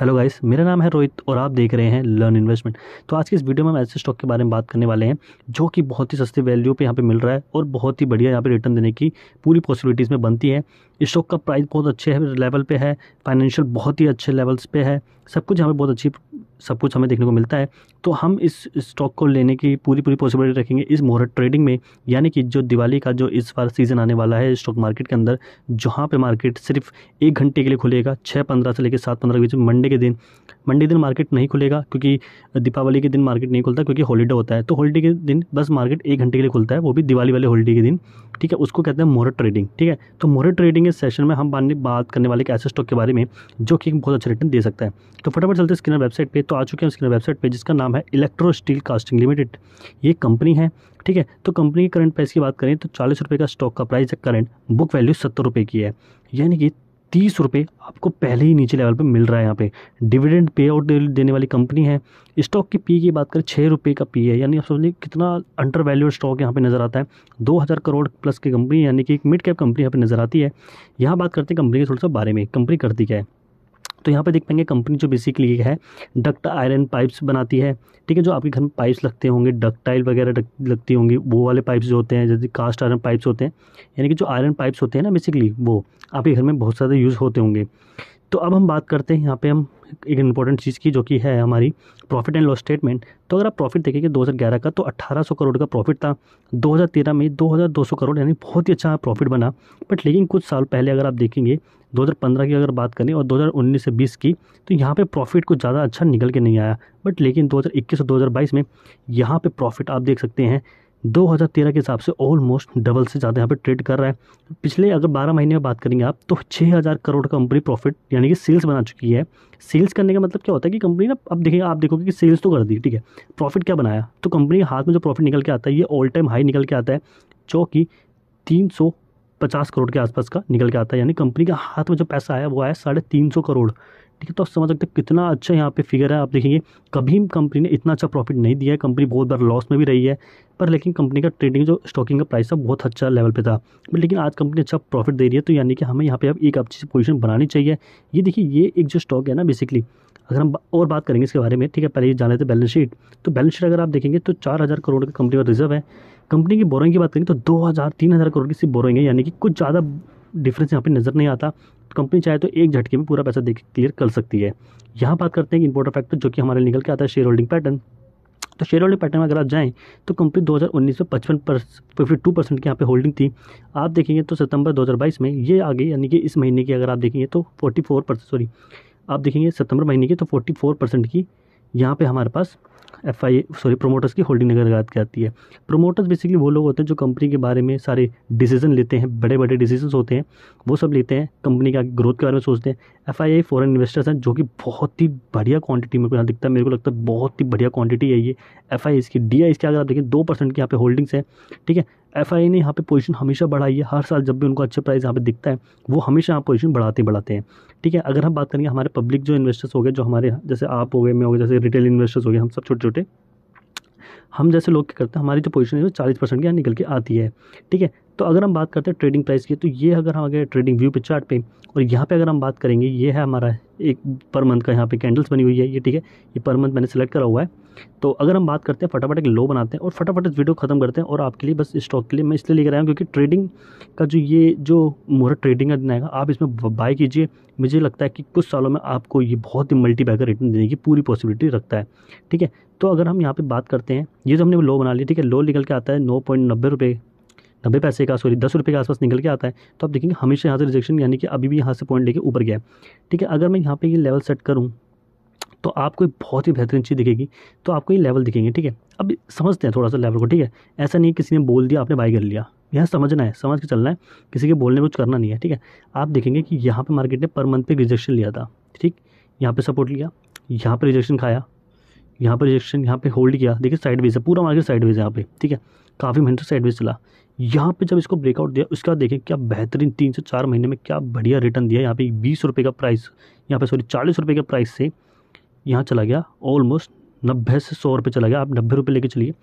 hello guys मेरा नाम है रोहित और आप देख रहे हैं लर्न इन्वेस्टमेंट तो आज की इस वीडियो में हम ऐसे स्टॉक के बारे में बात करने वाले हैं जो कि बहुत ही सस्ते वैल्यू पे यहाँ पे मिल रहा है और बहुत ही बढ़िया यहाँ पे रिटर्न देने की पूरी पॉसिबिलिटीज़ में बनती है स्टॉक का प्राइस बहुत अच्छे है लेवल पे है फाइनेंशियल बहुत ही अच्छे लेवल्स पे है सब कुछ हमें बहुत अच्छी सब कुछ हमें देखने को मिलता है तो हम इस स्टॉक को लेने की पूरी पूरी पॉसिबिलिटी रखेंगे इस मुहूर्त ट्रेडिंग में यानी कि जो दिवाली का जो इस बार सीज़न आने वाला है स्टॉक मार्केट के अंदर जहाँ पे मार्केट सिर्फ एक घंटे के लिए खुलेगा छः पंद्रह से लेकर सात पंद्रह के बीच मंडे के दिन मंडे दिन मार्केट नहीं खुलेगा क्योंकि दीपावली के दिन मार्केट नहीं खुलता क्योंकि हॉलीडे होता है तो हॉलीडे के दिन बस मार्केट एक घंटे के लिए खुलता है वो भी दिवाली वाले हॉलीडे के दिन ठीक है उसको कहते हैं मोहर ट्रेडिंग ठीक है तो मोरट ट्रेडिंग इस सेशन में हम बात करने वाले के ऐसे स्टॉक के बारे में जो कि बहुत अच्छा रिटर्न दे सकता है तो फटाफट चलते स्किनर वेबसाइट पर तो आ चुके हैं स्किनर वेबसाइट पर जिसका नाम है इलेक्ट्रो स्टील कास्टिंग लिमिटेड ये कंपनी है ठीक है तो कंपनी के करंट प्राइस की बात करें तो चालीस रुपये का स्टॉक का प्राइस है करंट बुक वैल्यू सत्तर रुपये की है यानी कि तीस रुपये आपको पहले ही नीचे लेवल पर मिल रहा है यहाँ पे डिविडेंड पे आउट देने वाली कंपनी है स्टॉक की पी की बात करें छः रुपये का पी है यानी आप समझिए कितना अंडर वैल्यूड स्टॉक यहाँ पे नज़र आता है दो हज़ार करोड़ प्लस की कंपनी यानी कि एक मिड कैप कंपनी यहाँ पे नज़र आती है यहाँ बात करते हैं कंपनी के थोड़ा सा बारे में कंपनी करती क्या है तो यहाँ पे देख पाएंगे कंपनी जो बेसिकली है डक्ट आयरन पाइप्स बनाती है ठीक है जो आपके घर में पाइप्स लगते होंगे डक्टाइल वगैरह लगती होंगी वो वाले पाइप्स जो होते हैं जैसे कास्ट आयरन पाइप्स होते हैं यानी कि जो आयरन पाइप्स होते हैं ना बेसिकली वो आपके घर में बहुत ज़्यादा यूज़ होते होंगे तो अब हम बात करते हैं यहाँ पे हम एक इंपॉर्टेंट चीज़ की जो कि है हमारी प्रॉफिट एंड लॉस स्टेटमेंट तो अगर आप प्रॉफिट देखेंगे 2011 का तो 1800 करोड़ का प्रॉफिट था 2013 में 2200 करोड़ यानी बहुत ही अच्छा प्रॉफिट बना बट लेकिन कुछ साल पहले अगर आप देखेंगे 2015 की अगर बात करें और 2019 से 20 की तो यहाँ पे प्रॉफिट कुछ ज़्यादा अच्छा निकल के नहीं आया बट लेकिन 2021 और 2022 में यहाँ पे प्रॉफिट आप देख सकते हैं 2013 के हिसाब से ऑलमोस्ट डबल से ज़्यादा यहाँ पे ट्रेड कर रहा है पिछले अगर 12 महीने में बात करेंगे आप तो 6000 करोड़ का कंपनी प्रॉफिट यानी कि सेल्स बना चुकी है सेल्स करने का मतलब क्या होता है कि कंपनी ना अब देखेंगे आप देखोगे कि सेल्स तो कर दी ठीक है प्रॉफिट क्या बनाया तो कंपनी के हाथ में जो प्रॉफिट निकल के आता है ये ऑल टाइम हाई निकल के आता है जो कि तीन पचास करोड़ के आसपास का निकल के आता है यानी कंपनी के हाथ में जो पैसा आया वो आया साढ़े तीन सौ करोड़ ठीक है तो आप समझ सकते हैं कितना अच्छा यहाँ पे फिगर है आप देखेंगे कभी कंपनी ने इतना अच्छा प्रॉफिट नहीं दिया है कंपनी बहुत बार लॉस में भी रही है पर लेकिन कंपनी का ट्रेडिंग जो स्टॉकिंग का प्राइस था बहुत अच्छा लेवल पे था बट लेकिन आज कंपनी अच्छा प्रॉफिट दे रही है तो यानी कि हमें यहाँ पे अब एक अच्छी पोजीशन बनानी चाहिए ये देखिए ये एक जो स्टॉक है ना बेसिकली अगर हम और बात करेंगे इसके बारे में ठीक है पहले ये जान लेते बैलेंस शीट तो बैलेंस शीट अगर आप देखेंगे तो चार हज़ार करोड़ का कंपनी का रिजर्व है कंपनी की बोरिंग की बात करें तो दो हज़ार तीन हज़ार करोड़ की सिर्फ बोरिंग है यानी कि कुछ ज़्यादा डिफरेंस यहाँ पे नज़र नहीं आता कंपनी चाहे तो एक झटके में पूरा पैसा देख क्लियर कर सकती है यहाँ बात करते हैं कि इंपोर्टर फैक्टर जो कि हमारे निकल के आता है शेयर होल्डिंग पैटर्न तो शेयर होल्डिंग पैटर्न में अगर आप जाएँ तो कंपनी 2019 में पचपन पर फिफ्टी टू परसेंट की यहाँ पे होल्डिंग थी आप देखेंगे तो सितंबर 2022 में ये आ गई यानी कि इस महीने की अगर आप देखेंगे तो 44 परसेंट सॉरी आप देखेंगे सितंबर महीने की तो 44 परसेंट की यहाँ पे हमारे पास एफ आई सॉरी प्रोमोटर्स की होल्डिंग नगर बात की आती है प्रोमोटर्स बेसिकली वो लोग होते हैं जो कंपनी के बारे में सारे डिसीजन लेते हैं बड़े बड़े डिसीजन होते हैं वो सब लेते हैं कंपनी का ग्रोथ के बारे में सोचते हैं F I I foreign investors हैं जो कि बहुत ही बढ़िया क्वांटिटी मेरे को यहाँ दिखता है मेरे को लगता है बहुत ही बढ़िया क्वांटिटी है ये एफ आई इसकी डी आई इसके अगर आप देखें दो परसेंट की यहाँ पे होल्डिंग्स हैं ठीक है एफ ने यहाँ पे पोजीशन हमेशा बढ़ाई है हर साल जब भी उनको अच्छे प्राइस यहाँ पे दिखता है वो हमेशा यहाँ पोजीशन बढ़ाते बढ़ाते हैं ठीक है अगर हम बात करेंगे हमारे पब्लिक जो इन्वेस्टर्स हो गए जो हमारे जैसे आप हो गए मैं हो गए जैसे रिटेल इन्वेस्टर्स हो गए हम सब छोटे छोटे हम जैसे लोग क्या करते हैं हमारी जो पोजीशन है वो चालीस परसेंट की निकल के आती है ठीक है तो अगर हम बात करते हैं ट्रेडिंग प्राइस की तो ये अगर हम अगर ट्रेडिंग व्यू पे चार्ट पे और यहाँ पे अगर हम बात करेंगे ये है हमारा एक पर मंथ का यहाँ पे कैंडल्स बनी हुई है ये ठीक है ये पर मंथ मैंने सेलेक्ट करा हुआ है तो अगर हम बात करते हैं फटाफट एक लो बनाते हैं और फटाफट इस वीडियो ख़त्म करते हैं और आपके लिए बस स्टॉक के लिए मैं इसलिए लेकर आया हूँ क्योंकि ट्रेडिंग का जो ये जो मुहूर्त ट्रेडिंग का दिन आएगा आप इसमें बाय कीजिए मुझे लगता है कि कुछ सालों में आपको ये बहुत ही मल्टी बैगर रिटर्न देने की पूरी पॉसिबिलिटी रखता है ठीक है तो अगर हम यहाँ पर बात करते हैं ये जो हमने लो बना लिया ठीक है लो निकल के आता है नौ पॉइंट नब्बे रुपये नब्बे पैसे का सॉरी दस रुपये के आसपास निकल के आता है तो आप देखेंगे हमेशा यहाँ से रिजेक्शन यानी कि अभी भी यहाँ से पॉइंट लेके ऊपर गया ठीक है अगर मैं यहाँ पे ये लेवल सेट करूँ तो आपको एक बहुत ही बेहतरीन चीज़ दिखेगी तो आपको ये लेवल दिखेंगे ठीक है अब समझते हैं थोड़ा सा लेवल को ठीक है ऐसा नहीं किसी ने बोल दिया आपने बाई कर लिया यह समझना है समझ के चलना है किसी के बोलने में कुछ करना नहीं है ठीक है आप देखेंगे कि यहाँ पर मार्केट ने पर मंथ पर रिजेक्शन लिया था ठीक यहाँ पर सपोर्ट लिया यहाँ पर रिजेक्शन खाया यहाँ पर रिजेक्शन यहाँ पे होल्ड किया देखिए साइड वेज है पूरा मार्केट साइड है यहाँ पे ठीक है काफ़ी मिनट साइड चला यहाँ पे जब इसको ब्रेकआउट दिया उसके बाद देखें क्या बेहतरीन तीन से चार महीने में क्या बढ़िया रिटर्न दिया यहाँ पे बीस रुपये का प्राइस यहाँ पे सॉरी चालीस रुपये के प्राइस से यहाँ चला गया ऑलमोस्ट नब्बे से सौ रुपये चला गया आप नब्बे रुपये लेके चलिए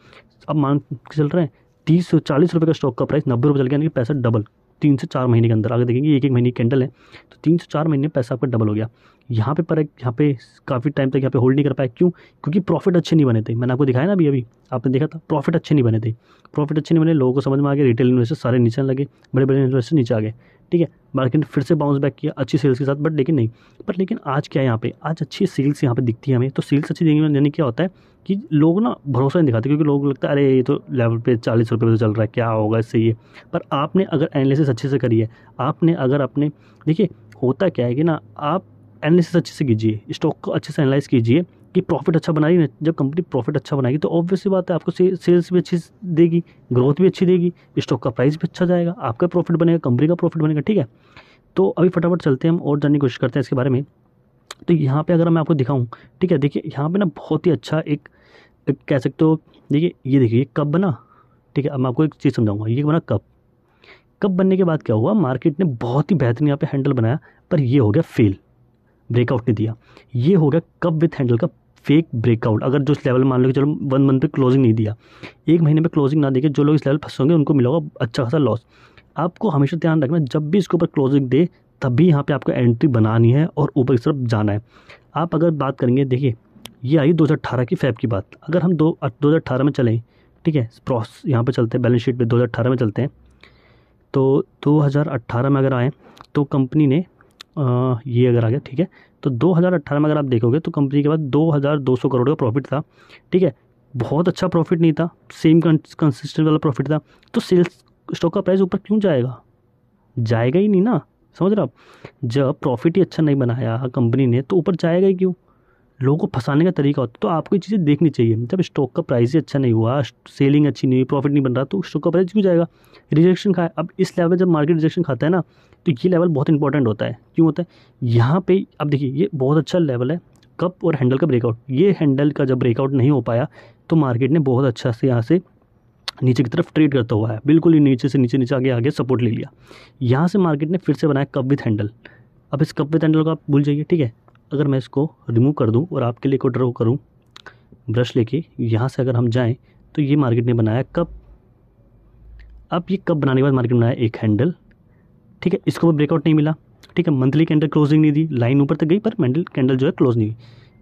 अब मान के चल रहे हैं तीस से चालीस रुपये का स्टॉक का प्राइस नब्बे रुपये चल गया यानी पैसा डबल तीन से चार महीने के अंदर अगर देखेंगे एक एक महीने की कैंडल है तो तीन से चार महीने पैसा आपका डबल हो गया यहाँ पे पर यहाँ पे काफ़ी टाइम तक यहाँ पे होल्ड नहीं कर पाया क्यों क्योंकि प्रॉफिट अच्छे नहीं बने थे मैंने आपको दिखाया ना अभी अभी आपने देखा था प्रॉफिट अच्छे नहीं बने थे प्रॉफिट अच्छे नहीं बने लोगों को समझ में आ गए रिटेल इन्वेस्टर सारे नीचे लगे बड़े बड़े इन्वेस्टर नीचे आ गए ठीक है मार्केट फिर से बाउंस बैक किया अच्छी सेल्स के साथ बट लेकिन नहीं बट लेकिन आज क्या है यहाँ पे आज अच्छी सेल्स यहाँ पे दिखती है हमें तो सेल्स अच्छी देंगे यानी क्या होता है कि लोग ना भरोसा नहीं दिखाते क्योंकि लोग लगता है अरे ये तो लेवल पे चालीस रुपये तो चल रहा है क्या होगा इससे ये पर आपने अगर एनालिसिस अच्छे से करी है आपने अगर अपने देखिए होता क्या है कि ना आप एनालिसिस अच्छे से कीजिए स्टॉक को अच्छे से एनालाइज कीजिए कि प्रॉफिट अच्छा बनाएगी ना जब कंपनी प्रॉफिट अच्छा बनाएगी तो ऑब्वियसली बात है आपको से, सेल्स भी अच्छी देगी ग्रोथ भी अच्छी देगी स्टॉक का प्राइस भी अच्छा जाएगा आपका प्रॉफिट बनेगा कंपनी का प्रॉफिट बनेगा ठीक है तो अभी फटाफट चलते हैं हम और जानने की कोशिश करते हैं इसके बारे में तो यहाँ पे अगर मैं आपको दिखाऊँ ठीक है देखिए यहाँ पे ना बहुत ही अच्छा एक तो कह सकते हो देखिए ये देखिए ये बना ठीक है अब मैं आपको एक चीज़ समझाऊंगा ये बना कप कब बनने के बाद क्या हुआ मार्केट ने बहुत ही बेहतरीन यहाँ पे हैंडल बनाया पर ये हो गया फेल ब्रेकआउट नहीं दिया ये हो गया कप विथ हैंडल का फेक ब्रेकआउट अगर जो इस लेवल मान लो कि चलो वन मंथ पे क्लोजिंग नहीं दिया एक महीने में क्लोजिंग ना देखे जो लोग इस लेवल फंस होंगे उनको मिला अच्छा खासा लॉस आपको हमेशा ध्यान रखना जब भी इसके ऊपर क्लोजिंग दे तभी यहाँ पे आपको एंट्री बनानी है और ऊपर की तरफ जाना है आप अगर बात करेंगे देखिए ये आई 2018 की फैब की बात अगर हम दो दो में चलें ठीक है प्रॉस यहाँ पर चलते हैं बैलेंस शीट पे 2018 में चलते हैं तो 2018 में अगर आएँ तो कंपनी ने आ, ये अगर आ गया ठीक है तो 2018 में अगर आप देखोगे तो कंपनी के पास 2200 करोड़ का प्रॉफिट था ठीक है बहुत अच्छा प्रॉफिट नहीं था सेम कंसिस्टेंट वाला प्रॉफिट था तो सेल्स स्टॉक का प्राइस ऊपर क्यों जाएगा जाएगा ही नहीं ना समझ रहे आप जब प्रॉफिट ही अच्छा नहीं बनाया कंपनी ने तो ऊपर जाएगा ही क्यों लोगों को फंसाने का तरीका होता है तो आपको ये चीज़ें देखनी चाहिए जब स्टॉक का प्राइस ही अच्छा नहीं हुआ सेलिंग अच्छी नहीं हुई प्रॉफिट नहीं बन रहा तो स्टॉक का प्राइस क्यों जाएगा रिजेक्शन खाए अब इस लेवल जब मार्केट रिजेक्शन खाता है ना तो ये लेवल बहुत इंपॉर्टेंट होता है क्यों होता है यहाँ पर अब देखिए ये बहुत अच्छा लेवल है कप और हैंडल का ब्रेकआउट ये हैंडल का जब ब्रेकआउट नहीं हो पाया तो मार्केट ने बहुत अच्छा से यहाँ से नीचे की तरफ ट्रेड करता हुआ है बिल्कुल ही नीचे से नीचे नीचे आगे आगे सपोर्ट ले लिया यहाँ से मार्केट ने फिर से बनाया कप विथ हैंडल अब इस कप विथ हैंडल को आप भूल जाइए ठीक है अगर मैं इसको रिमूव कर दूँ और आपके लिए को ड्रॉ करूँ ब्रश लेके यहाँ से अगर हम जाएँ तो ये मार्केट ने बनाया कप अब ये कप बनाने के बाद मार्केट ने बनाया एक हैंडल ठीक है इसको भी ब्रेकआउट नहीं मिला ठीक है मंथली कैंडल क्लोजिंग नहीं दी लाइन ऊपर तक गई पर मैंडल कैंडल जो है क्लोज नहीं हुई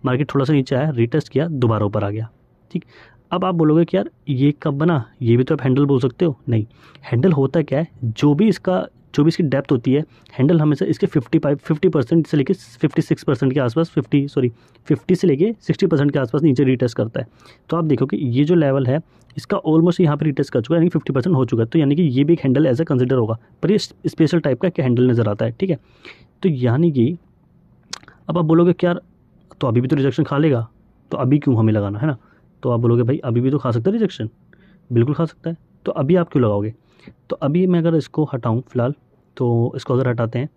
मार्केट थोड़ा सा नीचे आया रिटेस्ट किया दोबारा ऊपर आ गया ठीक अब आप बोलोगे कि यार ये कब बना ये भी तो आप हैंडल बोल सकते हो नहीं हैंडल होता क्या है जो भी इसका जो भी इसकी डेप्थ होती है हैंडल हमेशा इसके फिफ्टी फाइव फिफ्टी परसेंट से लेके फिफ्टी सिक्स परसेंट के आसपास फिफ्टी सॉरी फिफ्टी से लेके सिक्सटी परसेंट के आसपास नीचे रिटेस्ट करता है तो आप देखो कि ये जो लेवल है इसका ऑलमोस्ट यहाँ पर रिटेस्ट कर चुका है यानी फिफ्टी परसेंट हो चुका है तो यानी कि ये भी एक हैंडल एज ए कंसिडर होगा पर ये स्पेशल टाइप का एक हैंडल नज़र आता है ठीक है तो यानी कि अब आप बोलोगे क्यार तो अभी भी तो रिजेक्शन खा लेगा तो अभी क्यों हमें लगाना है ना तो आप बोलोगे भाई अभी भी तो खा सकता है रिजेक्शन बिल्कुल खा सकता है तो अभी आप क्यों लगाओगे तो अभी मैं अगर इसको हटाऊँ फिलहाल तो इसको अगर हटाते हैं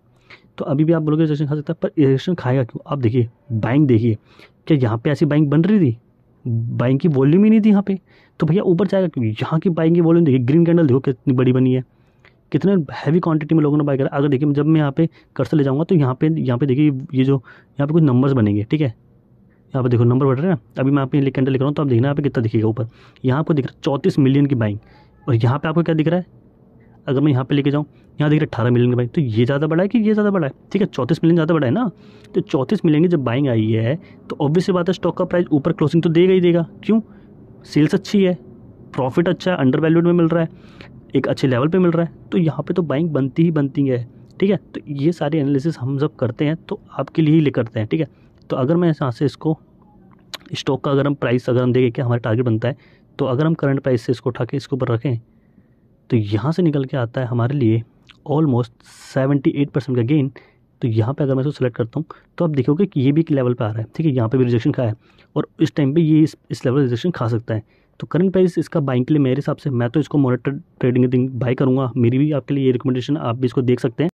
तो अभी भी आप बोलोगे रिजेक्शन खा सकता है पर रिजेक्शन खाएगा क्यों आप देखिए बैंक देखिए क्या यहाँ पे ऐसी बैंक बन रही थी बैंक की वॉल्यूम ही नहीं थी यहाँ पे तो भैया ऊपर जाएगा क्योंकि यहाँ की बाइंग की वॉल्यूम देखिए ग्रीन कैंडल देखो कितनी बड़ी बनी है कितने हैवी क्वांटिटी में लोगों ने बाई करा अगर देखिए जब मैं यहाँ पे कर्सर ले जाऊँगा तो यहाँ पे यहाँ पे देखिए ये जो यहाँ पे कुछ नंबर्स बनेंगे ठीक है यहाँ पे देखो नंबर बढ़ रहे हैं अभी मैं आपने कैंडल लिख रहा हूँ तो आप देखना यहाँ पे कितना दिखेगा ऊपर यहाँ आपको दिख रहा है चौंतीस मिलियन की बाइंग और यहाँ पे आपको क्या दिख रहा है अगर मैं यहाँ पे लेके जाऊँ यहाँ देख रहे अठारह मिलियन का बाइंग तो ये ज़्यादा बड़ा है कि ये ज़्यादा बड़ा है ठीक है चौंतीस मिलियन ज़्यादा बड़ा है ना तो चौंतीस मिलियन की जब बाइंग आई है तो ऑब्वियसली बात है स्टॉक का प्राइस ऊपर क्लोजिंग तो देगा ही देगा क्यों सेल्स अच्छी है प्रॉफिट अच्छा है अंडर वैल्यूड में मिल रहा है एक अच्छे लेवल पर मिल रहा है तो यहाँ पर तो बाइंग बनती ही बनती है ठीक है तो ये सारे एनालिसिस हम जब करते हैं तो आपके लिए ही करते हैं ठीक है तो अगर मैं यहाँ से इसको स्टॉक का अगर हम प्राइस अगर हम देखें कि हमारा टारगेट बनता है तो अगर हम करंट प्राइस से इसको उठा के इसके ऊपर रखें तो यहाँ से निकल के आता है हमारे लिए ऑलमोस्ट सेवेंटी एट परसेंट का गेन तो यहाँ पे अगर मैं इसको सेलेक्ट करता हूँ तो आप देखोगे कि ये भी एक लेवल पे आ रहा है ठीक है यहाँ पे भी रिजेक्शन खाया है और इस टाइम पे ये इस, इस लेवल रिजेक्शन खा सकता है तो करंट प्राइस इसका बाइंग के लिए मेरे हिसाब से मैं तो इसको मॉनिटर ट्रेडिंग बाई करूँगा मेरी भी आपके लिए ये रिकमेंडेशन आप भी इसको देख सकते हैं